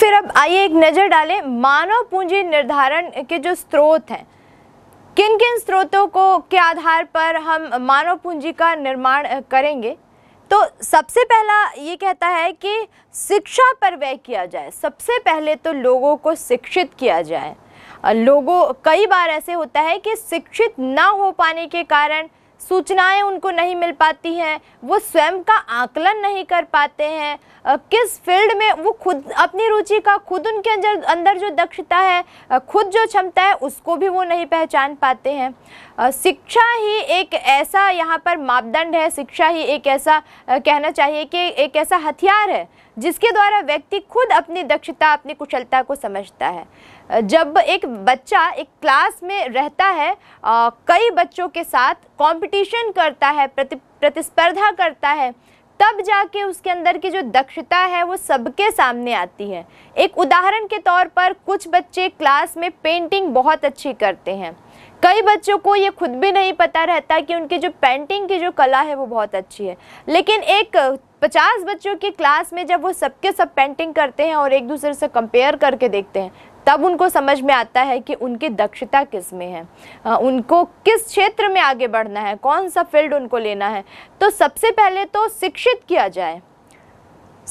फिर अब आइए एक नज़र डालें मानव पूंजी निर्धारण के जो स्रोत हैं किन किन स्रोतों को के आधार पर हम मानव पूंजी का निर्माण करेंगे तो सबसे पहला ये कहता है कि शिक्षा पर व्यय किया जाए सबसे पहले तो लोगों को शिक्षित किया जाए लोगों कई बार ऐसे होता है कि शिक्षित ना हो पाने के कारण सूचनाएं उनको नहीं मिल पाती हैं वो स्वयं का आकलन नहीं कर पाते हैं किस फील्ड में वो खुद अपनी रुचि का खुद उनके अंदर अंदर जो दक्षता है खुद जो क्षमता है उसको भी वो नहीं पहचान पाते हैं शिक्षा ही एक ऐसा यहाँ पर मापदंड है शिक्षा ही एक ऐसा कहना चाहिए कि एक ऐसा हथियार है जिसके द्वारा व्यक्ति खुद अपनी दक्षता अपनी कुशलता को समझता है जब एक बच्चा एक क्लास में रहता है आ, कई बच्चों के साथ कंपटीशन करता है प्रति प्रतिस्पर्धा करता है तब जाके उसके अंदर की जो दक्षता है वो सबके सामने आती है एक उदाहरण के तौर पर कुछ बच्चे क्लास में पेंटिंग बहुत अच्छी करते हैं कई बच्चों को ये खुद भी नहीं पता रहता कि उनकी जो पेंटिंग की जो कला है वो बहुत अच्छी है लेकिन एक पचास बच्चों की क्लास में जब वो सबके सब पेंटिंग करते हैं और एक दूसरे से कंपेयर करके देखते हैं तब उनको समझ में आता है कि उनकी दक्षता किस में है उनको किस क्षेत्र में आगे बढ़ना है कौन सा फील्ड उनको लेना है तो सबसे पहले तो शिक्षित किया जाए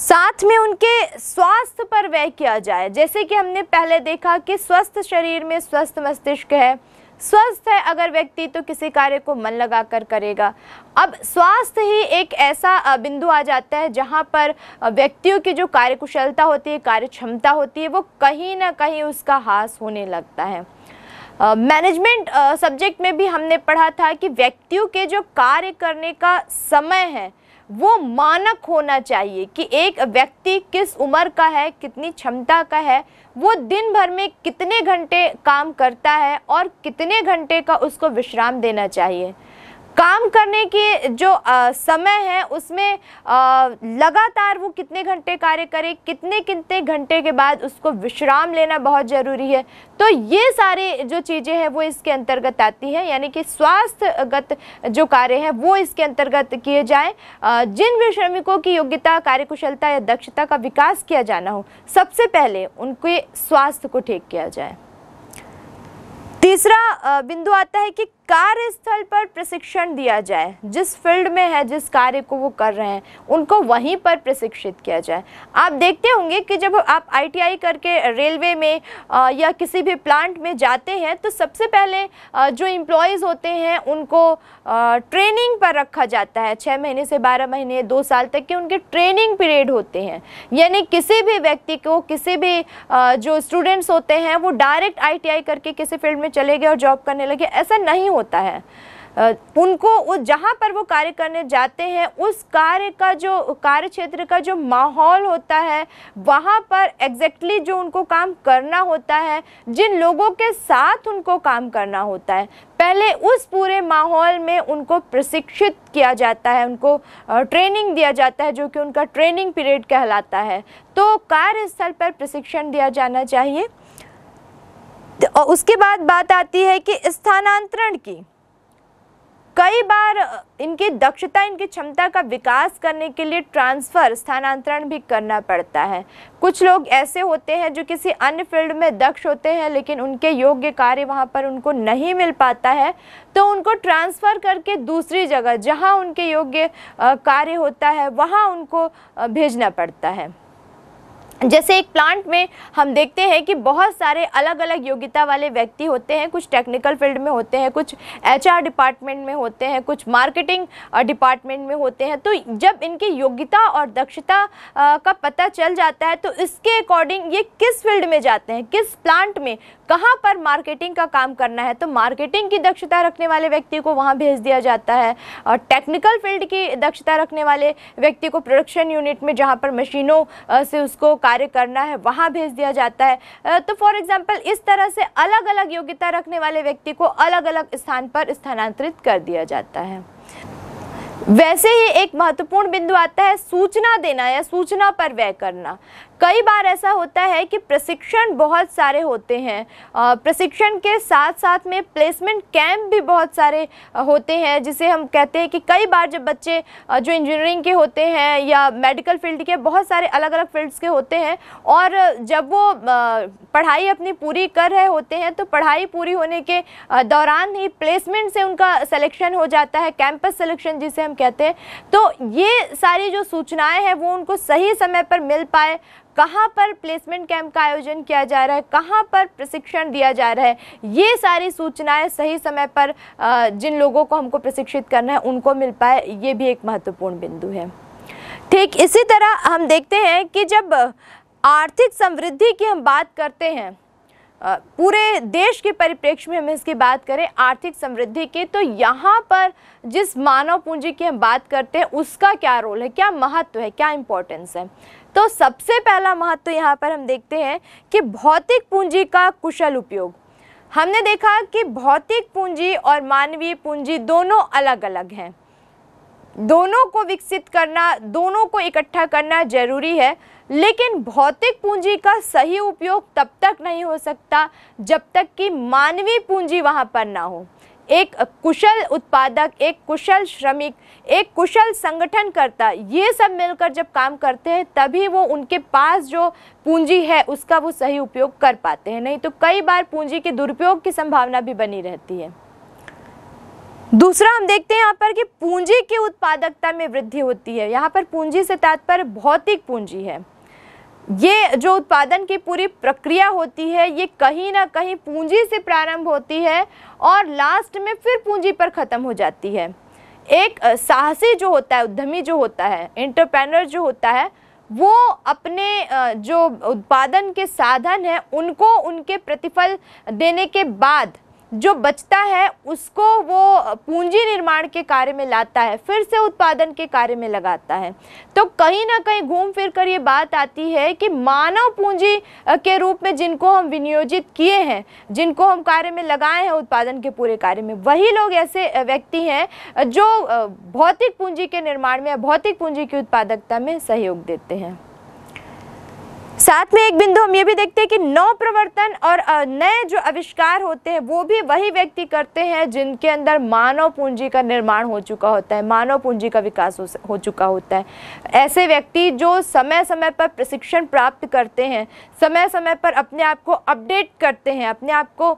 साथ में उनके स्वास्थ्य पर व्यय किया जाए जैसे कि हमने पहले देखा कि स्वस्थ शरीर में स्वस्थ मस्तिष्क है स्वस्थ है अगर व्यक्ति तो किसी कार्य को मन लगाकर करेगा अब स्वास्थ्य ही एक ऐसा बिंदु आ जाता है जहाँ पर व्यक्तियों की जो कार्यकुशलता होती है कार्य क्षमता होती है वो कहीं ना कहीं उसका हास होने लगता है मैनेजमेंट uh, सब्जेक्ट uh, में भी हमने पढ़ा था कि व्यक्तियों के जो कार्य करने का समय है वो मानक होना चाहिए कि एक व्यक्ति किस उम्र का है कितनी क्षमता का है वो दिन भर में कितने घंटे काम करता है और कितने घंटे का उसको विश्राम देना चाहिए काम करने के जो आ, समय है उसमें आ, लगातार वो कितने घंटे कार्य करे कितने कितने घंटे के बाद उसको विश्राम लेना बहुत ज़रूरी है तो ये सारे जो चीज़ें हैं वो इसके अंतर्गत आती हैं यानी कि स्वास्थ्यगत जो कार्य हैं वो इसके अंतर्गत किए जाएँ जिन भी श्रमिकों की योग्यता कार्यकुशलता या दक्षता का विकास किया जाना हो सबसे पहले उनके स्वास्थ्य को ठीक किया जाए तीसरा बिंदु आता है कि कार्यस्थल पर प्रशिक्षण दिया जाए जिस फील्ड में है जिस कार्य को वो कर रहे हैं उनको वहीं पर प्रशिक्षित किया जाए आप देखते होंगे कि जब आप आईटीआई करके रेलवे में या किसी भी प्लांट में जाते हैं तो सबसे पहले जो एम्प्लॉयज़ होते हैं उनको ट्रेनिंग पर रखा जाता है छः महीने से बारह महीने दो साल तक के उनके ट्रेनिंग पीरियड होते हैं यानी किसी भी व्यक्ति को किसी भी जो स्टूडेंट्स होते हैं वो डायरेक्ट आई करके किसी फील्ड में चले गए और जॉब करने लगे ऐसा नहीं होता है उनको उस जहाँ पर वो कार्य करने जाते हैं उस कार्य का जो कार्य क्षेत्र का जो माहौल होता है वहाँ पर एग्जैक्टली exactly जो उनको काम करना होता है जिन लोगों के साथ उनको काम करना होता है पहले उस पूरे माहौल में उनको प्रशिक्षित किया जाता है उनको ट्रेनिंग दिया जाता है जो कि उनका ट्रेनिंग पीरियड कहलाता है तो कार्यस्थल पर प्रशिक्षण दिया जाना चाहिए और उसके बाद बात आती है कि स्थानांतरण की कई बार इनकी दक्षता इनकी क्षमता का विकास करने के लिए ट्रांसफ़र स्थानांतरण भी करना पड़ता है कुछ लोग ऐसे होते हैं जो किसी अन्य फील्ड में दक्ष होते हैं लेकिन उनके योग्य कार्य वहाँ पर उनको नहीं मिल पाता है तो उनको ट्रांसफ़र करके दूसरी जगह जहाँ उनके योग्य कार्य होता है वहाँ उनको भेजना पड़ता है जैसे एक प्लांट में हम देखते हैं कि बहुत सारे अलग अलग योग्यता वाले व्यक्ति होते हैं कुछ टेक्निकल फील्ड में होते हैं कुछ एचआर डिपार्टमेंट में होते हैं कुछ मार्केटिंग डिपार्टमेंट में होते हैं तो जब इनकी योग्यता और दक्षता का पता चल जाता है तो इसके अकॉर्डिंग ये किस फील्ड में जाते हैं किस प्लांट में कहाँ पर मार्केटिंग का काम करना है तो मार्केटिंग की दक्षता रखने वाले व्यक्ति को वहाँ भेज दिया जाता है और टेक्निकल फील्ड की दक्षता रखने वाले व्यक्ति को प्रोडक्शन यूनिट में जहाँ पर मशीनों से उसको कार्य करना है वहाँ भेज दिया जाता है तो फॉर एग्जाम्पल इस तरह से अलग अलग योग्यता रखने वाले व्यक्ति को अलग अलग स्थान पर स्थानांतरित कर दिया जाता है वैसे ही एक महत्वपूर्ण बिंदु आता है सूचना देना या सूचना पर व्यय करना कई बार ऐसा होता है कि प्रशिक्षण बहुत सारे होते हैं प्रशिक्षण के साथ साथ में प्लेसमेंट कैंप भी बहुत सारे होते हैं जिसे हम कहते हैं कि कई बार जब बच्चे जो इंजीनियरिंग के होते हैं या मेडिकल फील्ड के बहुत सारे अलग अलग फील्ड्स के होते हैं और जब वो पढ़ाई अपनी पूरी कर रहे होते हैं तो पढ़ाई पूरी होने के दौरान ही प्लेसमेंट से उनका सलेक्शन हो जाता है कैंपस सलेक्शन जिसे हम कहते हैं तो ये सारी जो सूचनाएँ हैं वो उनको सही समय पर मिल पाए कहाँ पर प्लेसमेंट कैंप का आयोजन किया जा रहा है कहाँ पर प्रशिक्षण दिया जा रहा है ये सारी सूचनाएं सही समय पर जिन लोगों को हमको प्रशिक्षित करना है उनको मिल पाए ये भी एक महत्वपूर्ण बिंदु है ठीक इसी तरह हम देखते हैं कि जब आर्थिक समृद्धि की हम बात करते हैं पूरे देश के परिप्रेक्ष्य में हम इसकी बात करें आर्थिक समृद्धि की तो यहाँ पर जिस मानव पूंजी की हम बात करते हैं उसका क्या रोल है क्या महत्व है क्या इम्पोर्टेंस है तो सबसे पहला महत्व तो यहाँ पर हम देखते हैं कि भौतिक पूंजी का कुशल उपयोग हमने देखा कि भौतिक पूंजी और मानवीय पूंजी दोनों अलग अलग हैं दोनों को विकसित करना दोनों को इकट्ठा करना जरूरी है लेकिन भौतिक पूंजी का सही उपयोग तब तक नहीं हो सकता जब तक कि मानवीय पूंजी वहाँ पर ना हो एक कुशल उत्पादक एक कुशल श्रमिक एक कुशल संगठनकर्ता ये सब मिलकर जब काम करते हैं तभी वो उनके पास जो पूंजी है उसका वो सही उपयोग कर पाते हैं नहीं तो कई बार पूंजी के दुरुपयोग की संभावना भी बनी रहती है दूसरा हम देखते हैं यहाँ पर कि पूंजी की उत्पादकता में वृद्धि होती है यहाँ पर पूंजी से तात्पर्य भौतिक पूंजी है ये जो उत्पादन की पूरी प्रक्रिया होती है ये कहीं ना कहीं पूंजी से प्रारंभ होती है और लास्ट में फिर पूंजी पर ख़त्म हो जाती है एक साहसी जो होता है उद्यमी जो होता है इंटरप्रेनर जो होता है वो अपने जो उत्पादन के साधन हैं उनको उनके प्रतिफल देने के बाद जो बचता है उसको वो पूंजी निर्माण के कार्य में लाता है फिर से उत्पादन के कार्य में लगाता है तो कहीं ना कहीं घूम फिर कर ये बात आती है कि मानव पूंजी के रूप में जिनको हम विनियोजित किए हैं जिनको हम कार्य में लगाए हैं उत्पादन के पूरे कार्य में वही लोग ऐसे व्यक्ति हैं जो भौतिक पूंजी के निर्माण में भौतिक पूंजी की उत्पादकता में सहयोग देते हैं साथ में एक बिंदु हम ये भी देखते हैं कि नौ प्रवर्तन और नए जो आविष्कार होते हैं वो भी वही व्यक्ति करते हैं जिनके अंदर मानव पूंजी का निर्माण हो चुका होता है मानव पूंजी का विकास हो, हो चुका होता है ऐसे व्यक्ति जो समय समय पर प्रशिक्षण प्राप्त करते हैं समय समय पर अपने आप को अपडेट करते हैं अपने आप को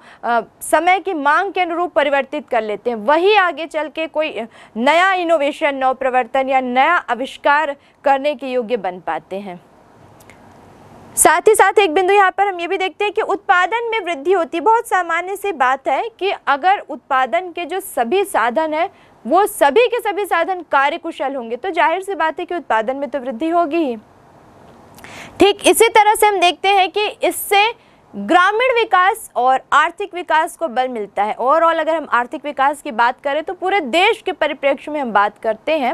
समय की मांग के अनुरूप परिवर्तित कर लेते हैं वही आगे चल के कोई नया इनोवेशन नव प्रवर्तन या नया आविष्कार करने के योग्य बन पाते हैं साथ ही साथ एक बिंदु यहाँ पर हम ये भी देखते हैं कि उत्पादन में वृद्धि होती है बहुत सामान्य सी बात है कि अगर उत्पादन के जो सभी साधन है वो सभी के सभी साधन कार्यकुशल होंगे तो जाहिर सी बात है कि उत्पादन में तो वृद्धि होगी ठीक इसी तरह से हम देखते हैं कि इससे ग्रामीण विकास और आर्थिक विकास को बल मिलता है ओवरऑल अगर हम आर्थिक विकास की बात करें तो पूरे देश के परिप्रेक्ष्य में हम बात करते हैं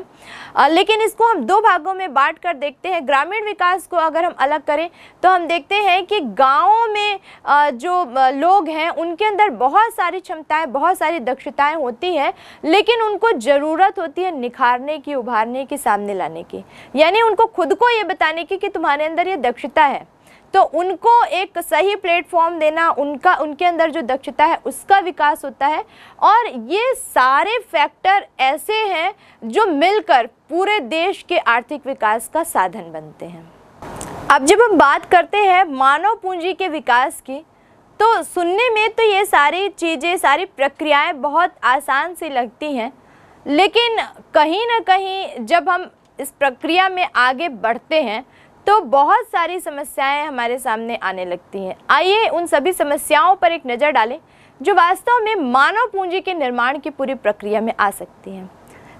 आ, लेकिन इसको हम दो भागों में बांट कर देखते हैं ग्रामीण विकास को अगर हम अलग करें तो हम देखते हैं कि गांवों में आ, जो लोग हैं उनके अंदर बहुत सारी क्षमताएँ बहुत सारी दक्षताएँ होती हैं लेकिन उनको ज़रूरत होती है निखारने की उभारने की सामने लाने की यानी उनको खुद को ये बताने की कि तुम्हारे अंदर ये दक्षता है तो उनको एक सही प्लेटफॉर्म देना उनका उनके अंदर जो दक्षता है उसका विकास होता है और ये सारे फैक्टर ऐसे हैं जो मिलकर पूरे देश के आर्थिक विकास का साधन बनते हैं अब जब हम बात करते हैं मानव पूंजी के विकास की तो सुनने में तो ये सारी चीज़ें सारी प्रक्रियाएं बहुत आसान सी लगती हैं लेकिन कहीं ना कहीं जब हम इस प्रक्रिया में आगे बढ़ते हैं तो बहुत सारी समस्याएं हमारे सामने आने लगती हैं आइए उन सभी समस्याओं पर एक नज़र डालें जो वास्तव में मानव पूंजी के निर्माण की पूरी प्रक्रिया में आ सकती हैं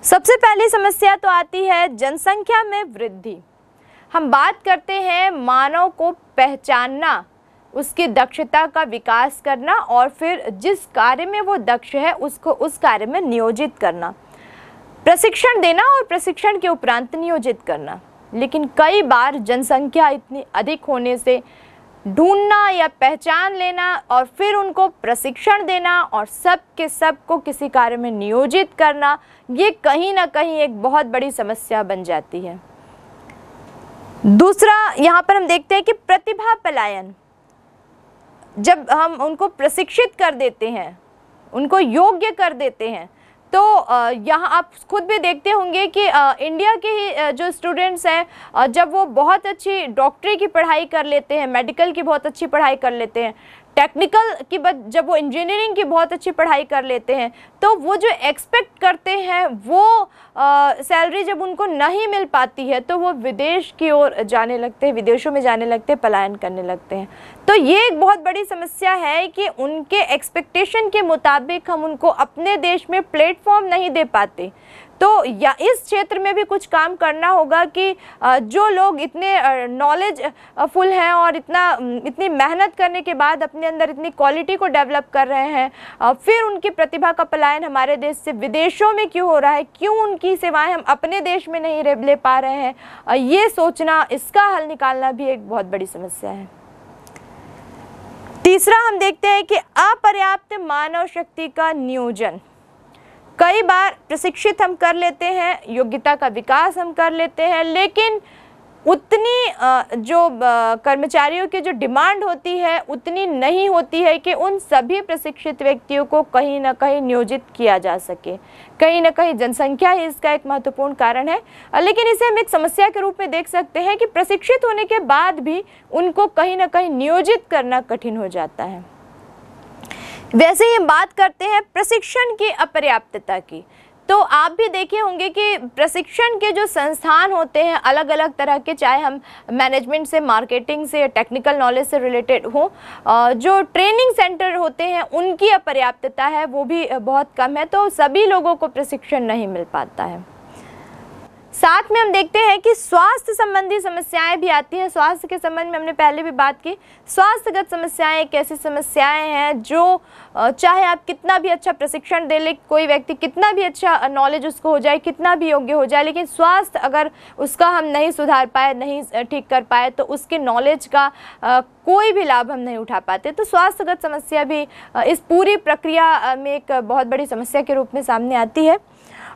सबसे पहली समस्या तो आती है जनसंख्या में वृद्धि हम बात करते हैं मानव को पहचानना उसकी दक्षता का विकास करना और फिर जिस कार्य में वो दक्ष है उसको उस कार्य में नियोजित करना प्रशिक्षण देना और प्रशिक्षण के उपरांत नियोजित करना लेकिन कई बार जनसंख्या इतनी अधिक होने से ढूंढना या पहचान लेना और फिर उनको प्रशिक्षण देना और सब के सब को किसी कार्य में नियोजित करना ये कहीं ना कहीं एक बहुत बड़ी समस्या बन जाती है दूसरा यहाँ पर हम देखते हैं कि प्रतिभा पलायन जब हम उनको प्रशिक्षित कर देते हैं उनको योग्य कर देते हैं तो यहाँ आप खुद भी देखते होंगे कि इंडिया के ही जो स्टूडेंट्स हैं जब वो बहुत अच्छी डॉक्टरी की पढ़ाई कर लेते हैं मेडिकल की बहुत अच्छी पढ़ाई कर लेते हैं टेक्निकल की जब वो इंजीनियरिंग की बहुत अच्छी पढ़ाई कर लेते हैं तो वो जो एक्सपेक्ट करते हैं वो सैलरी जब उनको नहीं मिल पाती है तो वो विदेश की ओर जाने लगते हैं विदेशों में जाने लगते हैं पलायन करने लगते हैं तो ये एक बहुत बड़ी समस्या है कि उनके एक्सपेक्टेशन के मुताबिक हम उनको अपने देश में प्लेटफॉर्म नहीं दे पाते तो या इस क्षेत्र में भी कुछ काम करना होगा कि जो लोग इतने नॉलेज फुल हैं और इतना इतनी मेहनत करने के बाद अपने अंदर इतनी क्वालिटी को डेवलप कर रहे हैं फिर उनकी प्रतिभा का पलायन हमारे देश से विदेशों में क्यों हो रहा है क्यों उनकी सेवाएं हम अपने देश में नहीं ले पा रहे हैं ये सोचना इसका हल निकालना भी एक बहुत बड़ी समस्या है तीसरा हम देखते हैं कि अपर्याप्त मानव शक्ति का नियोजन कई बार प्रशिक्षित हम कर लेते हैं योग्यता का विकास हम कर लेते हैं लेकिन उतनी जो कर्मचारियों की जो डिमांड होती है उतनी नहीं होती है कि उन सभी प्रशिक्षित व्यक्तियों को कहीं ना कहीं नियोजित किया जा सके कहीं ना कहीं जनसंख्या ही इसका एक महत्वपूर्ण कारण है लेकिन इसे हम एक समस्या के रूप में देख सकते हैं कि प्रशिक्षित होने के बाद भी उनको कहीं ना कहीं नियोजित करना कठिन हो जाता है वैसे ही हम बात करते हैं प्रशिक्षण की अपर्याप्तता की तो आप भी देखे होंगे कि प्रशिक्षण के जो संस्थान होते हैं अलग अलग तरह के चाहे हम मैनेजमेंट से मार्केटिंग से टेक्निकल नॉलेज से रिलेटेड हों जो ट्रेनिंग सेंटर होते हैं उनकी अपर्याप्तता है वो भी बहुत कम है तो सभी लोगों को प्रशिक्षण नहीं मिल पाता है साथ में हम देखते हैं कि स्वास्थ्य संबंधी समस्याएं भी आती हैं स्वास्थ्य के संबंध में हमने पहले भी बात की स्वास्थ्यगत समस्याएं एक ऐसी समस्याएं हैं जो चाहे आप कितना भी अच्छा प्रशिक्षण दे ले कोई व्यक्ति कितना भी अच्छा नॉलेज उसको हो जाए कितना भी योग्य हो जाए लेकिन स्वास्थ्य अगर उसका हम नहीं सुधार पाए नहीं ठीक कर पाए तो उसके नॉलेज का कोई भी लाभ हम नहीं उठा पाते तो स्वास्थ्यगत समस्या भी इस पूरी प्रक्रिया में एक बहुत बड़ी समस्या के रूप में सामने आती है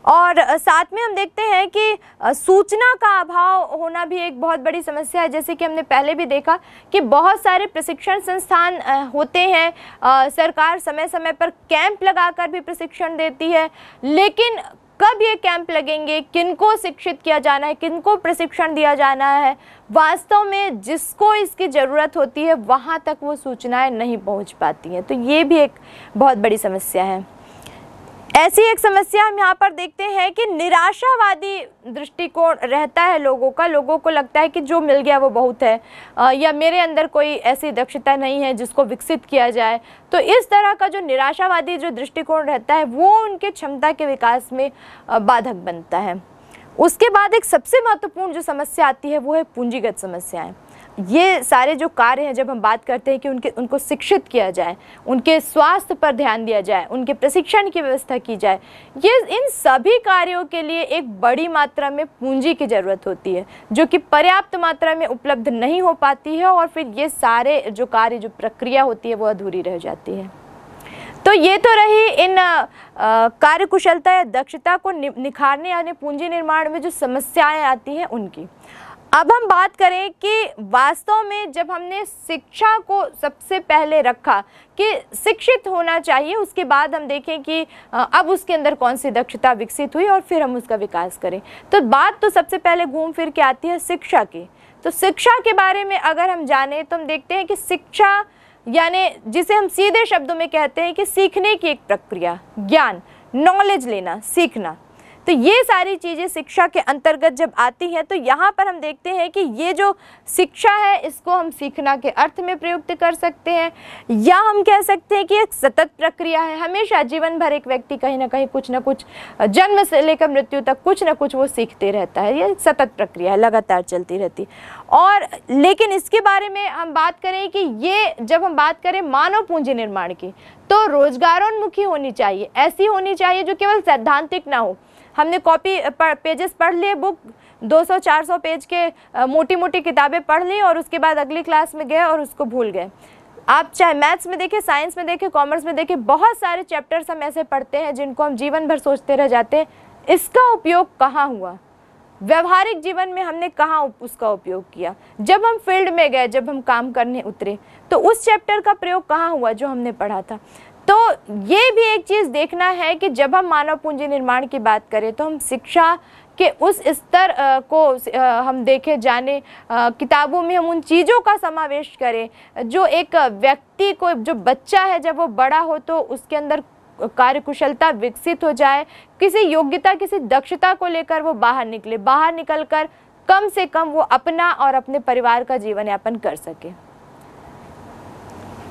और साथ में हम देखते हैं कि सूचना का अभाव होना भी एक बहुत बड़ी समस्या है जैसे कि हमने पहले भी देखा कि बहुत सारे प्रशिक्षण संस्थान होते हैं सरकार समय समय पर कैंप लगाकर भी प्रशिक्षण देती है लेकिन कब ये कैंप लगेंगे किनको शिक्षित किया जाना है किनको प्रशिक्षण दिया जाना है वास्तव में जिसको इसकी ज़रूरत होती है वहाँ तक वो सूचनाएं नहीं पहुँच पाती हैं तो ये भी एक बहुत बड़ी समस्या है ऐसी एक समस्या हम यहाँ पर देखते हैं कि निराशावादी दृष्टिकोण रहता है लोगों का लोगों को लगता है कि जो मिल गया वो बहुत है आ, या मेरे अंदर कोई ऐसी दक्षता नहीं है जिसको विकसित किया जाए तो इस तरह का जो निराशावादी जो दृष्टिकोण रहता है वो उनके क्षमता के विकास में बाधक बनता है उसके बाद एक सबसे महत्वपूर्ण जो समस्या आती है वो है पूंजीगत समस्याएँ ये सारे जो कार्य हैं जब हम बात करते हैं कि उनके उनको शिक्षित किया जाए उनके स्वास्थ्य पर ध्यान दिया जाए उनके प्रशिक्षण की व्यवस्था की जाए ये इन सभी कार्यों के लिए एक बड़ी मात्रा में पूंजी की ज़रूरत होती है जो कि पर्याप्त मात्रा में उपलब्ध नहीं हो पाती है और फिर ये सारे जो कार्य जो प्रक्रिया होती है वो अधूरी रह जाती है तो ये तो रही इन कार्यकुशलता या दक्षता को निखारने यानी पूंजी निर्माण में जो समस्याएं आती हैं उनकी अब हम बात करें कि वास्तव में जब हमने शिक्षा को सबसे पहले रखा कि शिक्षित होना चाहिए उसके बाद हम देखें कि अब उसके अंदर कौन सी दक्षता विकसित हुई और फिर हम उसका विकास करें तो बात तो सबसे पहले घूम फिर के आती है शिक्षा की तो शिक्षा के बारे में अगर हम जाने तो हम देखते हैं कि शिक्षा यानी जिसे हम सीधे शब्दों में कहते हैं कि सीखने की एक प्रक्रिया ज्ञान नॉलेज लेना सीखना तो ये सारी चीज़ें शिक्षा के अंतर्गत जब आती हैं तो यहाँ पर हम देखते हैं कि ये जो शिक्षा है इसको हम सीखना के अर्थ में प्रयुक्त कर सकते हैं या हम कह सकते हैं कि एक सतत प्रक्रिया है हमेशा जीवन भर एक व्यक्ति कहीं ना कहीं कुछ ना कुछ जन्म से लेकर मृत्यु तक कुछ ना कुछ वो सीखते रहता है ये सतत प्रक्रिया है लगातार चलती रहती और लेकिन इसके बारे में हम बात करें कि ये जब हम बात करें मानव पूंजी निर्माण की तो रोजगारोन्मुखी होनी चाहिए ऐसी होनी चाहिए जो केवल सैद्धांतिक ना हो हमने कॉपी पेजेस पढ़ लिए बुक 200-400 पेज के मोटी मोटी किताबें पढ़ ली और उसके बाद अगली क्लास में गए और उसको भूल गए आप चाहे मैथ्स में देखें साइंस में देखें कॉमर्स में देखें बहुत सारे चैप्टर्स हम ऐसे पढ़ते हैं जिनको हम जीवन भर सोचते रह जाते हैं इसका उपयोग कहाँ हुआ व्यवहारिक जीवन में हमने कहाँ उसका उपयोग किया जब हम फील्ड में गए जब हम काम करने उतरे तो उस चैप्टर का प्रयोग कहाँ हुआ जो हमने पढ़ा था तो ये भी एक चीज़ देखना है कि जब हम मानव पूंजी निर्माण की बात करें तो हम शिक्षा के उस स्तर को हम देखे जाने किताबों में हम उन चीज़ों का समावेश करें जो एक व्यक्ति को जो बच्चा है जब वो बड़ा हो तो उसके अंदर कार्यकुशलता विकसित हो जाए किसी योग्यता किसी दक्षता को लेकर वो बाहर निकले बाहर निकलकर कम से कम वो अपना और अपने परिवार का जीवन यापन कर सके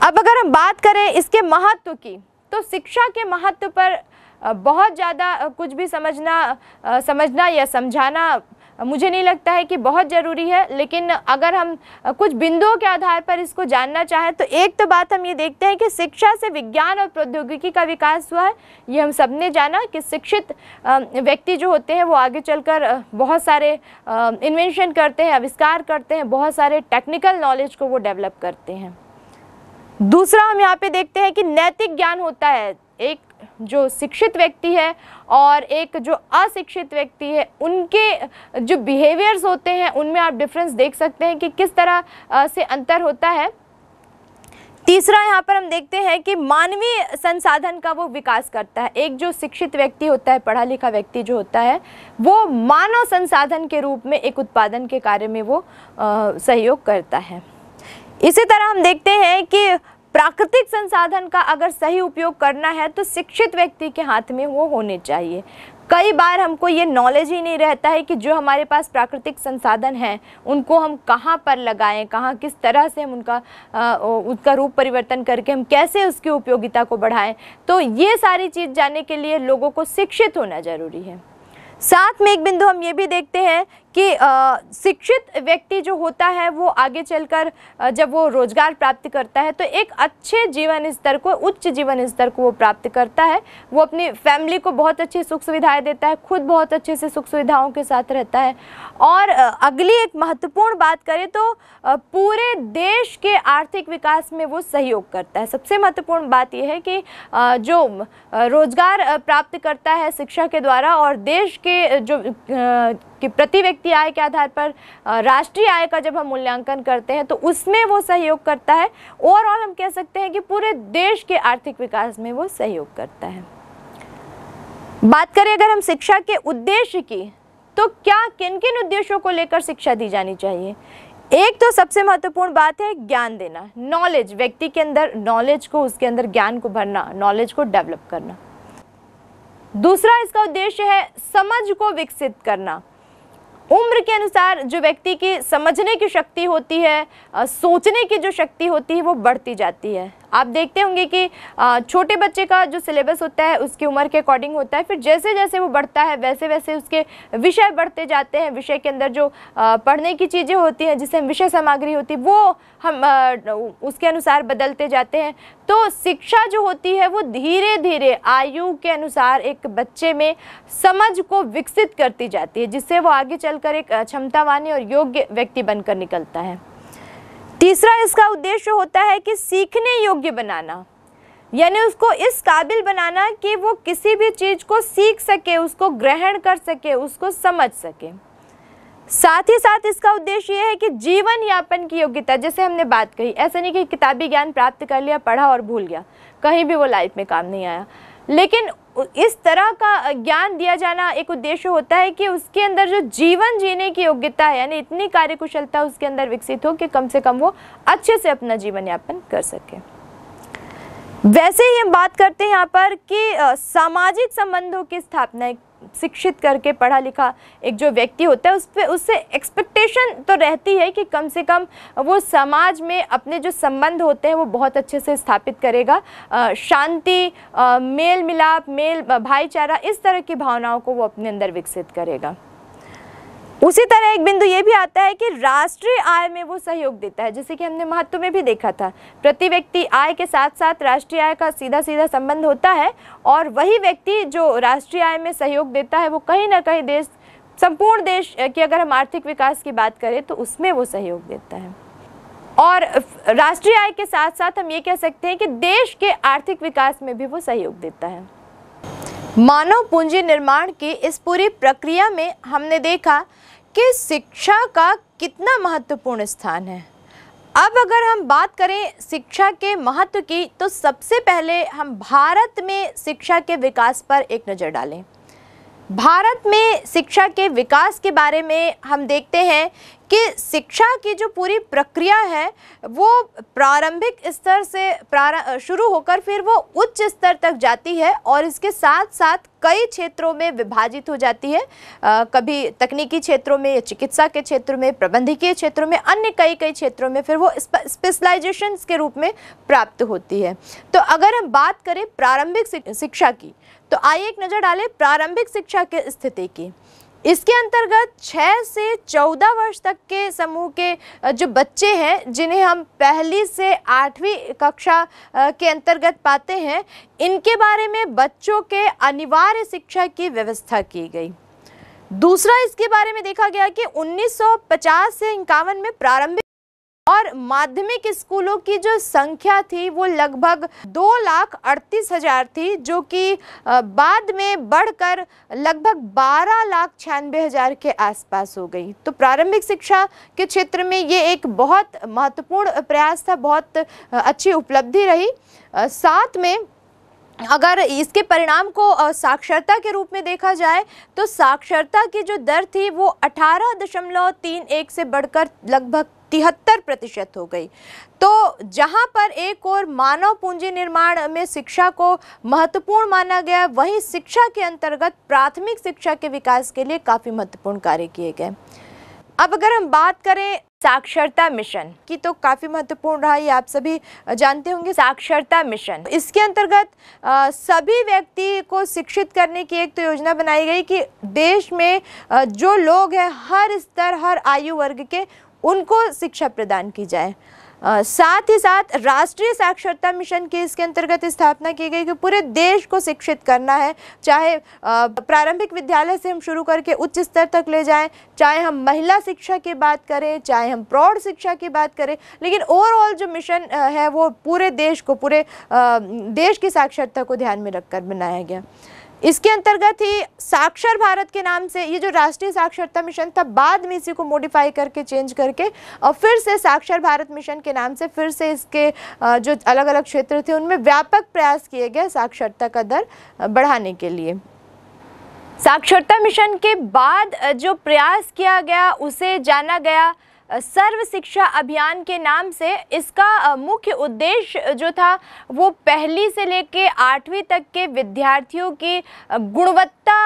अब अगर हम बात करें इसके महत्व की तो शिक्षा के महत्व पर बहुत ज़्यादा कुछ भी समझना समझना या समझाना मुझे नहीं लगता है कि बहुत ज़रूरी है लेकिन अगर हम कुछ बिंदुओं के आधार पर इसको जानना चाहें तो एक तो बात हम ये देखते हैं कि शिक्षा से विज्ञान और प्रौद्योगिकी का विकास हुआ है ये हम सब ने जाना कि शिक्षित व्यक्ति जो होते हैं वो आगे चलकर बहुत सारे इन्वेंशन करते हैं आविष्कार करते हैं बहुत सारे टेक्निकल नॉलेज को वो डेवलप करते हैं दूसरा हम यहाँ पे देखते हैं कि नैतिक ज्ञान होता है एक जो शिक्षित व्यक्ति है और एक जो अशिक्षित व्यक्ति है उनके जो बिहेवियर्स होते हैं उनमें आप डिफरेंस देख सकते हैं कि किस तरह से अंतर होता है तीसरा यहाँ पर हम देखते हैं कि मानवीय संसाधन का वो विकास करता है एक जो शिक्षित व्यक्ति होता है पढ़ा लिखा व्यक्ति जो होता है वो मानव संसाधन के रूप में एक उत्पादन के कार्य में वो आ, सहयोग करता है इसी तरह हम देखते हैं कि प्राकृतिक संसाधन का अगर सही उपयोग करना है तो शिक्षित व्यक्ति के हाथ में वो होने चाहिए कई बार हमको ये नॉलेज ही नहीं रहता है कि जो हमारे पास प्राकृतिक संसाधन हैं उनको हम कहाँ पर लगाएं कहाँ किस तरह से हम उनका आ, रूप परिवर्तन करके हम कैसे उसकी उपयोगिता को बढ़ाएं तो ये सारी चीज़ जानने के लिए लोगों को शिक्षित होना ज़रूरी है साथ में एक बिंदु हम ये भी देखते हैं कि शिक्षित व्यक्ति जो होता है वो आगे चलकर जब वो रोजगार प्राप्त करता है तो एक अच्छे जीवन स्तर को उच्च जीवन स्तर को वो प्राप्त करता है वो अपनी फैमिली को बहुत अच्छी सुख सुविधाएं देता है खुद बहुत अच्छे से सुख सुविधाओं के साथ रहता है और अगली एक महत्वपूर्ण बात करें तो पूरे देश के आर्थिक विकास में वो सहयोग करता है सबसे महत्वपूर्ण बात यह है कि जो रोजगार प्राप्त करता है शिक्षा के द्वारा और देश के जो कि प्रति व्यक्ति आय के आधार पर राष्ट्रीय आय का जब हम मूल्यांकन करते हैं तो उसमें वो सहयोग करता है ओवरऑल हम कह सकते हैं कि पूरे देश के आर्थिक विकास में वो सहयोग करता है बात करें अगर हम शिक्षा के उद्देश्य की तो क्या किन किन उद्देश्यों को लेकर शिक्षा दी जानी चाहिए एक तो सबसे महत्वपूर्ण बात है ज्ञान देना नॉलेज व्यक्ति के अंदर नॉलेज को उसके अंदर ज्ञान को भरना नॉलेज को डेवलप करना दूसरा इसका उद्देश्य है समझ को विकसित करना उम्र के अनुसार जो व्यक्ति की समझने की शक्ति होती है सोचने की जो शक्ति होती है वो बढ़ती जाती है आप देखते होंगे कि छोटे बच्चे का जो सिलेबस होता है उसकी उम्र के अकॉर्डिंग होता है फिर जैसे जैसे वो बढ़ता है वैसे वैसे उसके विषय बढ़ते जाते हैं विषय के अंदर जो पढ़ने की चीज़ें होती हैं जिसे विषय सामग्री होती है वो हम उसके अनुसार बदलते जाते हैं तो शिक्षा जो होती है वो धीरे धीरे आयु के अनुसार एक बच्चे में समझ को विकसित करती जाती है जिससे वो आगे चलकर एक क्षमतावानी और योग्य व्यक्ति बनकर निकलता है तीसरा इसका उद्देश्य होता है कि सीखने योग्य बनाना यानी उसको इस काबिल बनाना कि वो किसी भी चीज़ को सीख सके उसको ग्रहण कर सके उसको समझ सके साथ ही साथ इसका उद्देश्य यह है कि जीवन यापन की योग्यता जैसे हमने बात कही ऐसा नहीं कि किताबी ज्ञान प्राप्त कर लिया पढ़ा और भूल गया कहीं भी वो लाइफ में काम नहीं आया लेकिन इस तरह का ज्ञान दिया जाना एक उद्देश्य होता है कि उसके अंदर जो जीवन जीने की योग्यता है यानी इतनी कार्यकुशलता उसके अंदर विकसित हो कि कम से कम वो अच्छे से अपना जीवन यापन कर सके वैसे ही हम बात करते हैं यहाँ पर कि सामाजिक संबंधों की स्थापना शिक्षित करके पढ़ा लिखा एक जो व्यक्ति होता है उस पर उससे एक्सपेक्टेशन तो रहती है कि कम से कम वो समाज में अपने जो संबंध होते हैं वो बहुत अच्छे से स्थापित करेगा शांति मेल मिलाप मेल भाईचारा इस तरह की भावनाओं को वो अपने अंदर विकसित करेगा उसी तरह एक बिंदु ये भी आता है कि राष्ट्रीय आय में वो सहयोग देता है जैसे कि हमने महत्व में भी देखा था प्रति व्यक्ति आय के साथ साथ राष्ट्रीय आय का सीधा सीधा संबंध होता है और वही व्यक्ति जो राष्ट्रीय आय में सहयोग देता है वो कहीं ना कहीं देश संपूर्ण देश की अगर हम आर्थिक विकास की बात करें तो उसमें वो सहयोग देता है और राष्ट्रीय आय के साथ साथ हम ये कह सकते हैं कि देश के आर्थिक विकास में भी वो सहयोग देता है मानव पूंजी निर्माण की इस पूरी प्रक्रिया में हमने देखा कि शिक्षा का कितना महत्वपूर्ण स्थान है अब अगर हम बात करें शिक्षा के महत्व की तो सबसे पहले हम भारत में शिक्षा के विकास पर एक नज़र डालें भारत में शिक्षा के विकास के बारे में हम देखते हैं कि शिक्षा की जो पूरी प्रक्रिया है वो प्रारंभिक स्तर से प्रारं शुरू होकर फिर वो उच्च स्तर तक जाती है और इसके साथ साथ कई क्षेत्रों में विभाजित हो जाती है आ, कभी तकनीकी क्षेत्रों में चिकित्सा के क्षेत्र में प्रबंधकीय क्षेत्रों में अन्य कई कई क्षेत्रों में फिर वो स्पेशलाइजेशन के रूप में प्राप्त होती है तो अगर हम बात करें प्रारंभिक शिक्षा की तो आइए एक नज़र डालें प्रारंभिक शिक्षा की स्थिति की इसके अंतर्गत 6 से 14 वर्ष तक के समूह के जो बच्चे हैं जिन्हें हम पहली से आठवीं कक्षा के अंतर्गत पाते हैं इनके बारे में बच्चों के अनिवार्य शिक्षा की व्यवस्था की गई दूसरा इसके बारे में देखा गया कि 1950 से इक्यावन में प्रारंभिक और माध्यमिक स्कूलों की जो संख्या थी वो लगभग दो लाख अड़तीस हज़ार थी जो कि बाद में बढ़कर लगभग बारह लाख छियानबे हज़ार के आसपास हो गई तो प्रारंभिक शिक्षा के क्षेत्र में ये एक बहुत महत्वपूर्ण प्रयास था बहुत अच्छी उपलब्धि रही साथ में अगर इसके परिणाम को साक्षरता के रूप में देखा जाए तो साक्षरता की जो दर थी वो 18.31 से बढ़कर लगभग तिहत्तर प्रतिशत हो गई तो जहां पर एक और मानव पूंजी निर्माण में शिक्षा को महत्वपूर्ण माना गया वहीं शिक्षा के अंतर्गत प्राथमिक शिक्षा के विकास के लिए काफ़ी महत्वपूर्ण कार्य किए गए अब अगर हम बात करें साक्षरता मिशन की तो काफ़ी महत्वपूर्ण रहा ये आप सभी जानते होंगे साक्षरता मिशन इसके अंतर्गत सभी व्यक्ति को शिक्षित करने की एक तो योजना बनाई गई कि देश में आ, जो लोग हैं हर स्तर हर आयु वर्ग के उनको शिक्षा प्रदान की जाए आ, साथ ही साथ राष्ट्रीय साक्षरता मिशन की इसके अंतर्गत स्थापना की गई कि पूरे देश को शिक्षित करना है चाहे प्रारंभिक विद्यालय से हम शुरू करके उच्च स्तर तक ले जाएं चाहे हम महिला शिक्षा की बात करें चाहे हम प्रौढ़ शिक्षा की बात करें लेकिन ओवरऑल जो मिशन है वो पूरे देश को पूरे आ, देश की साक्षरता को ध्यान में रखकर बनाया गया इसके अंतर्गत ही साक्षर भारत के नाम से ये जो राष्ट्रीय साक्षरता मिशन था बाद में इसी को मॉडिफाई करके चेंज करके और फिर से साक्षर भारत मिशन के नाम से फिर से इसके जो अलग अलग क्षेत्र थे उनमें व्यापक प्रयास किए गए साक्षरता का दर बढ़ाने के लिए साक्षरता मिशन के बाद जो प्रयास किया गया उसे जाना गया सर्व शिक्षा अभियान के नाम से इसका मुख्य उद्देश्य जो था वो पहली से लेके आठवीं तक के विद्यार्थियों की गुणवत्ता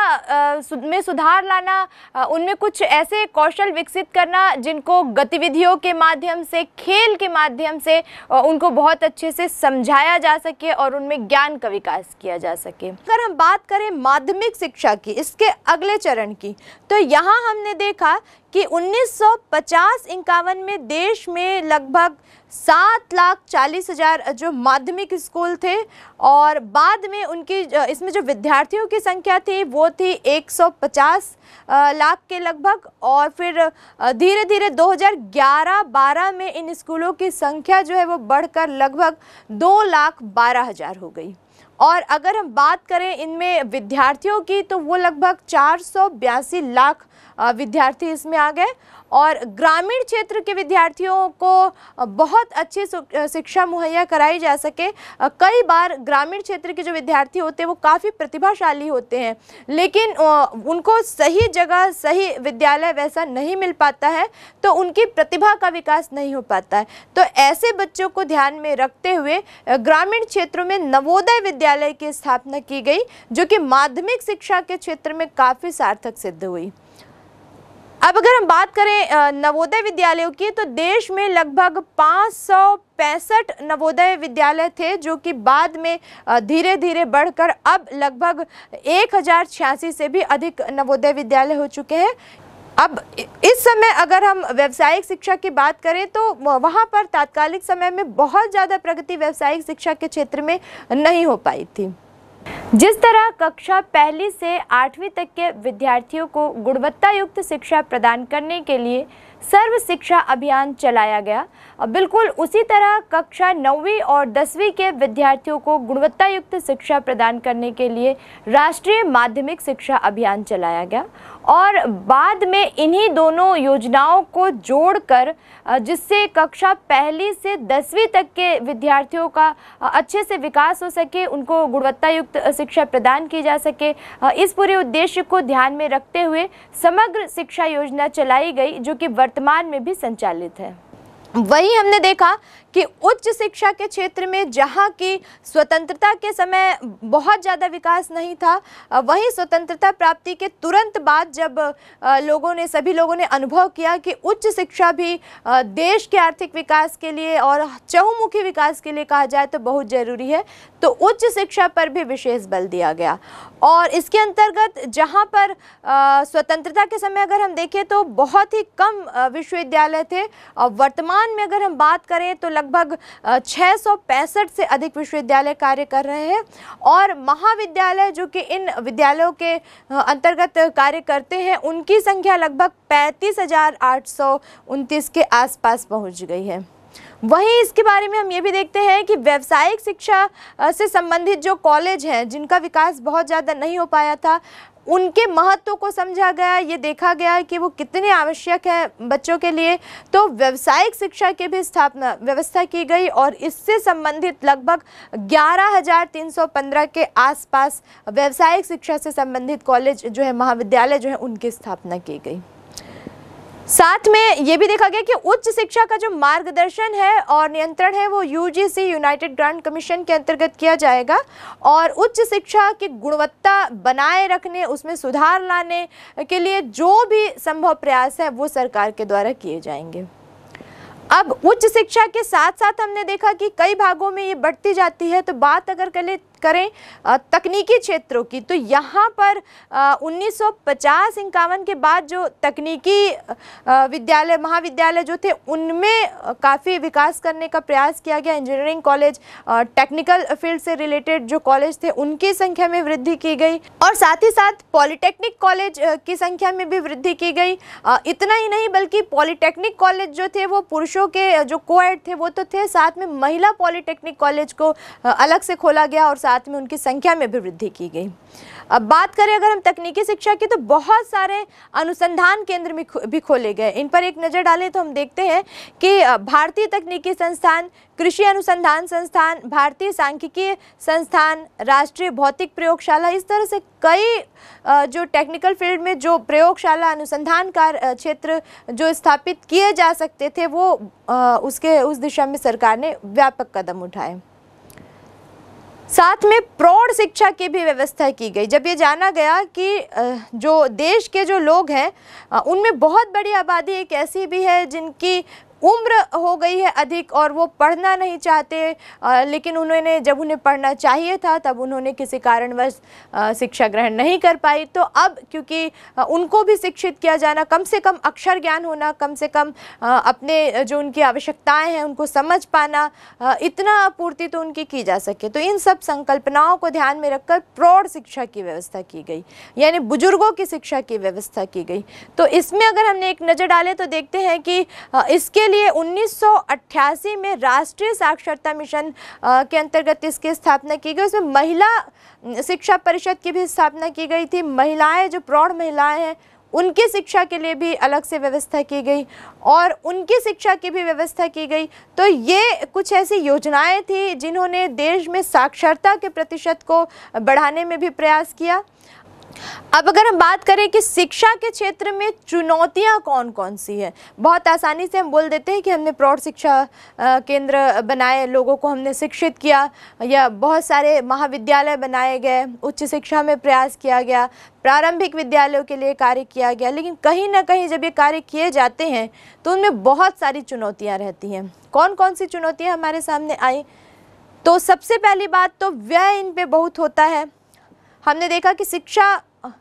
में सुधार लाना उनमें कुछ ऐसे कौशल विकसित करना जिनको गतिविधियों के माध्यम से खेल के माध्यम से उनको बहुत अच्छे से समझाया जा सके और उनमें ज्ञान का विकास किया जा सके अगर हम बात करें माध्यमिक शिक्षा की इसके अगले चरण की तो यहाँ हमने देखा कि 1950 इक्यावन में देश में लगभग सात लाख चालीस हज़ार जो माध्यमिक स्कूल थे और बाद में उनकी इसमें जो विद्यार्थियों की संख्या थी वो थी 150 लाख के लगभग और फिर धीरे धीरे 2011-12 में इन स्कूलों की संख्या जो है वो बढ़कर लगभग दो लाख बारह हज़ार हो गई और अगर हम बात करें इनमें विद्यार्थियों की तो वो लगभग चार लाख विद्यार्थी इसमें आ गए और ग्रामीण क्षेत्र के विद्यार्थियों को बहुत अच्छी शिक्षा मुहैया कराई जा सके कई बार ग्रामीण क्षेत्र के जो विद्यार्थी होते हैं वो काफ़ी प्रतिभाशाली होते हैं लेकिन उनको सही जगह सही विद्यालय वैसा नहीं मिल पाता है तो उनकी प्रतिभा का विकास नहीं हो पाता है तो ऐसे बच्चों को ध्यान में रखते हुए ग्रामीण क्षेत्रों में नवोदय विद्यालय की स्थापना की गई जो कि माध्यमिक शिक्षा के क्षेत्र में काफ़ी सार्थक सिद्ध हुई अब अगर हम बात करें नवोदय विद्यालयों की तो देश में लगभग पाँच सौ पैंसठ नवोदय विद्यालय थे जो कि बाद में धीरे धीरे बढ़कर अब लगभग एक हज़ार छियासी से भी अधिक नवोदय विद्यालय हो चुके हैं अब इस समय अगर हम व्यावसायिक शिक्षा की बात करें तो वहाँ पर तात्कालिक समय में बहुत ज़्यादा प्रगति व्यावसायिक शिक्षा के क्षेत्र में नहीं हो पाई थी जिस तरह कक्षा पहली से आठवीं तक के विद्यार्थियों को गुणवत्ता युक्त शिक्षा प्रदान करने के लिए सर्व शिक्षा अभियान चलाया गया और बिल्कुल उसी तरह कक्षा नौवीं और दसवीं के विद्यार्थियों को गुणवत्ता युक्त शिक्षा प्रदान करने के लिए राष्ट्रीय माध्यमिक शिक्षा अभियान चलाया गया और बाद में इन्हीं दोनों योजनाओं को जोड़कर जिससे कक्षा पहली से दसवीं तक के विद्यार्थियों का अच्छे से विकास हो सके उनको गुणवत्ता युक्त शिक्षा प्रदान की जा सके इस पूरे उद्देश्य को ध्यान में रखते हुए समग्र शिक्षा योजना चलाई गई जो कि वर्तमान में भी संचालित है वही हमने देखा कि उच्च शिक्षा के क्षेत्र में जहाँ की स्वतंत्रता के समय बहुत ज़्यादा विकास नहीं था वहीं स्वतंत्रता प्राप्ति के तुरंत बाद जब लोगों ने सभी लोगों ने अनुभव किया कि उच्च शिक्षा भी देश के आर्थिक विकास के लिए और चहुमुखी विकास के लिए कहा जाए तो बहुत ज़रूरी है तो उच्च शिक्षा पर भी विशेष बल दिया गया और इसके अंतर्गत जहाँ पर स्वतंत्रता के समय अगर हम देखें तो बहुत ही कम विश्वविद्यालय थे और वर्तमान में अगर हम बात करें तो लगभग छः से अधिक विश्वविद्यालय कार्य कर रहे हैं और महाविद्यालय जो कि इन विद्यालयों के अंतर्गत कार्य करते हैं उनकी संख्या लगभग पैंतीस के आसपास पहुंच गई है वहीं इसके बारे में हम ये भी देखते हैं कि व्यावसायिक शिक्षा से संबंधित जो कॉलेज हैं जिनका विकास बहुत ज़्यादा नहीं हो पाया था उनके महत्व को समझा गया ये देखा गया कि वो कितने आवश्यक है बच्चों के लिए तो व्यावसायिक शिक्षा की भी स्थापना व्यवस्था की गई और इससे संबंधित लगभग 11,315 के आसपास व्यावसायिक शिक्षा से संबंधित कॉलेज जो है महाविद्यालय जो है उनकी स्थापना की गई साथ में ये भी देखा गया कि उच्च शिक्षा का जो मार्गदर्शन है और नियंत्रण है वो यूजीसी यूनाइटेड ग्रांट कमीशन के अंतर्गत किया जाएगा और उच्च शिक्षा की गुणवत्ता बनाए रखने उसमें सुधार लाने के लिए जो भी संभव प्रयास है वो सरकार के द्वारा किए जाएंगे अब उच्च शिक्षा के साथ साथ हमने देखा कि कई भागों में ये बढ़ती जाती है तो बात अगर कर ले करें तकनीकी क्षेत्रों की तो यहाँ पर उन्नीस सौ के बाद जो तकनीकी विद्यालय महाविद्यालय जो थे उनमें काफ़ी विकास करने का प्रयास किया गया इंजीनियरिंग कॉलेज टेक्निकल फील्ड से रिलेटेड जो कॉलेज थे उनकी संख्या में वृद्धि की गई और साथ ही साथ पॉलिटेक्निक कॉलेज की संख्या में भी वृद्धि की गई इतना ही नहीं बल्कि पॉलिटेक्निक कॉलेज जो थे वो पुरुषों के जो कोएड थे वो तो थे साथ में महिला पॉलिटेक्निक कॉलेज को अलग से खोला गया और साथ साथ में उनकी संख्या में भी वृद्धि की गई अब बात करें अगर हम तकनीकी शिक्षा की तो बहुत सारे अनुसंधान केंद्र भी, खोले गए इन पर एक नज़र डालें तो हम देखते हैं कि भारतीय तकनीकी संस्थान कृषि अनुसंधान संस्थान भारतीय सांख्यिकीय संस्थान राष्ट्रीय भौतिक प्रयोगशाला इस तरह से कई जो टेक्निकल फील्ड में जो प्रयोगशाला अनुसंधान कार्य क्षेत्र जो स्थापित किए जा सकते थे वो उसके उस दिशा में सरकार ने व्यापक कदम उठाए साथ में प्रौढ़ शिक्षा की भी व्यवस्था की गई जब ये जाना गया कि जो देश के जो लोग हैं उनमें बहुत बड़ी आबादी एक ऐसी भी है जिनकी उम्र हो गई है अधिक और वो पढ़ना नहीं चाहते लेकिन उन्होंने जब उन्हें पढ़ना चाहिए था तब उन्होंने किसी कारणवश शिक्षा ग्रहण नहीं कर पाई तो अब क्योंकि उनको भी शिक्षित किया जाना कम से कम अक्षर ज्ञान होना कम से कम अपने जो उनकी आवश्यकताएं हैं उनको समझ पाना इतना पूर्ति तो उनकी की जा सके तो इन सब संकल्पनाओं को ध्यान में रखकर प्रौढ़ शिक्षा की व्यवस्था की गई यानी बुजुर्गों की शिक्षा की व्यवस्था की गई तो इसमें अगर हमने एक नज़र डालें तो देखते हैं कि इसके लिए 1988 में राष्ट्रीय साक्षरता मिशन के अंतर्गत इसकी स्थापना की गई उसमें महिला शिक्षा परिषद की भी स्थापना की गई थी महिलाएं जो प्रौढ़ महिलाएं हैं उनकी शिक्षा के लिए भी अलग से व्यवस्था की गई और उनकी शिक्षा की भी व्यवस्था की गई तो ये कुछ ऐसी योजनाएं थी जिन्होंने देश में साक्षरता के प्रतिशत को बढ़ाने में भी प्रयास किया अब अगर हम बात करें कि शिक्षा के क्षेत्र में चुनौतियां कौन कौन सी है बहुत आसानी से हम बोल देते हैं कि हमने प्रौढ़ शिक्षा केंद्र बनाए लोगों को हमने शिक्षित किया या बहुत सारे महाविद्यालय बनाए गए उच्च शिक्षा में प्रयास किया गया प्रारंभिक विद्यालयों के लिए कार्य किया गया लेकिन कहीं ना कहीं जब ये कार्य किए जाते हैं तो उनमें बहुत सारी चुनौतियाँ रहती हैं कौन कौन सी चुनौतियाँ हमारे सामने आई तो सबसे पहली बात तो व्यय इन पर बहुत होता है हमने देखा कि शिक्षा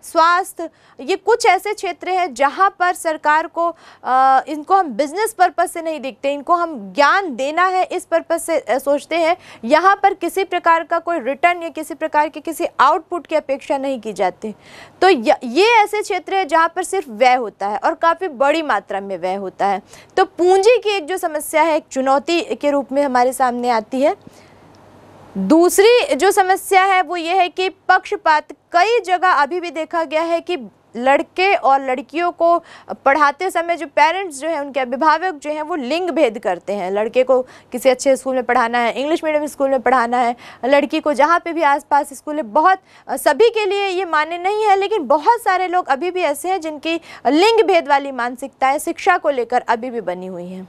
स्वास्थ्य ये कुछ ऐसे क्षेत्र हैं जहाँ पर सरकार को आ, इनको हम बिजनेस पर्पज़ से नहीं देखते इनको हम ज्ञान देना है इस पर्पज़ से सोचते हैं यहाँ पर किसी प्रकार का कोई रिटर्न या किसी प्रकार के किसी आउटपुट की अपेक्षा नहीं की जाती तो य, ये ऐसे क्षेत्र है जहाँ पर सिर्फ व्यय होता है और काफ़ी बड़ी मात्रा में व्यय होता है तो पूंजी की एक जो समस्या है एक चुनौती के रूप में हमारे सामने आती है दूसरी जो समस्या है वो ये है कि पक्षपात कई जगह अभी भी देखा गया है कि लड़के और लड़कियों को पढ़ाते समय जो पेरेंट्स जो हैं उनके अभिभावक जो हैं वो लिंग भेद करते हैं लड़के को किसी अच्छे स्कूल में पढ़ाना है इंग्लिश मीडियम स्कूल में पढ़ाना है लड़की को जहाँ पे भी आसपास स्कूल है बहुत सभी के लिए ये मान्य नहीं है लेकिन बहुत सारे लोग अभी भी ऐसे हैं जिनकी लिंग भेद वाली मानसिकताएँ शिक्षा को लेकर अभी भी बनी हुई हैं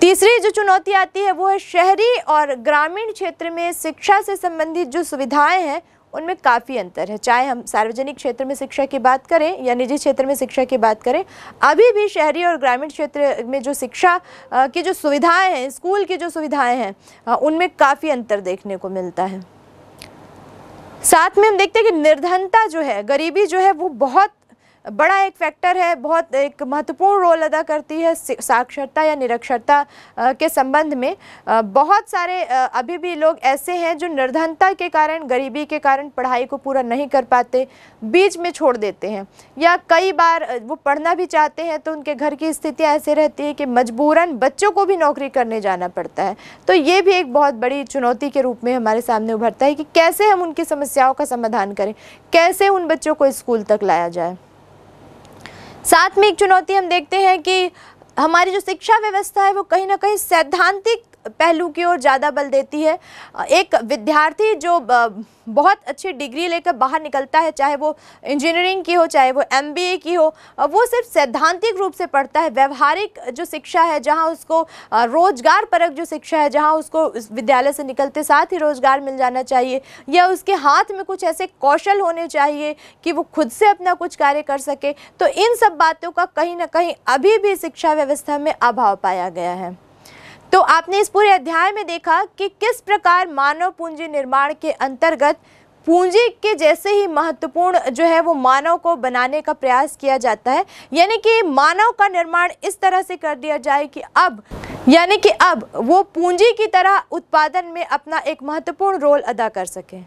तीसरी जो चुनौती आती है वो है शहरी और ग्रामीण क्षेत्र में शिक्षा से संबंधित जो सुविधाएं हैं उनमें काफ़ी अंतर है चाहे हम सार्वजनिक क्षेत्र में शिक्षा की बात करें या निजी क्षेत्र में शिक्षा की बात करें अभी भी शहरी और ग्रामीण क्षेत्र में जो शिक्षा की जो सुविधाएं हैं स्कूल की जो सुविधाएं हैं उनमें काफ़ी अंतर देखने को मिलता है साथ में हम देखते हैं कि निर्धनता जो है गरीबी जो है वो बहुत बड़ा एक फैक्टर है बहुत एक महत्वपूर्ण रोल अदा करती है साक्षरता या निरक्षरता के संबंध में बहुत सारे अभी भी लोग ऐसे हैं जो निर्धनता के कारण गरीबी के कारण पढ़ाई को पूरा नहीं कर पाते बीच में छोड़ देते हैं या कई बार वो पढ़ना भी चाहते हैं तो उनके घर की स्थितियाँ ऐसे रहती है कि मजबूरन बच्चों को भी नौकरी करने जाना पड़ता है तो ये भी एक बहुत बड़ी चुनौती के रूप में हमारे सामने उभरता है कि कैसे हम उनकी समस्याओं का समाधान करें कैसे उन बच्चों को स्कूल तक लाया जाए साथ में एक चुनौती हम देखते हैं कि हमारी जो शिक्षा व्यवस्था है वो कहीं ना कहीं सैद्धांतिक पहलू की ओर ज़्यादा बल देती है एक विद्यार्थी जो बहुत अच्छी डिग्री लेकर बाहर निकलता है चाहे वो इंजीनियरिंग की हो चाहे वो एमबीए की हो वो सिर्फ सैद्धांतिक रूप से पढ़ता है व्यवहारिक जो शिक्षा है जहाँ उसको रोजगार परक जो शिक्षा है जहाँ उसको विद्यालय से निकलते साथ ही रोजगार मिल जाना चाहिए या उसके हाथ में कुछ ऐसे कौशल होने चाहिए कि वो खुद से अपना कुछ कार्य कर सके तो इन सब बातों का कहीं ना कहीं अभी भी शिक्षा व्यवस्था में अभाव पाया गया है तो आपने इस पूरे अध्याय में देखा कि किस प्रकार मानव पूंजी निर्माण के अंतर्गत पूंजी के जैसे ही महत्वपूर्ण जो है वो मानव को बनाने का प्रयास किया जाता है यानी कि मानव का निर्माण इस तरह से कर दिया जाए कि अब यानी कि अब वो पूंजी की तरह उत्पादन में अपना एक महत्वपूर्ण रोल अदा कर सकें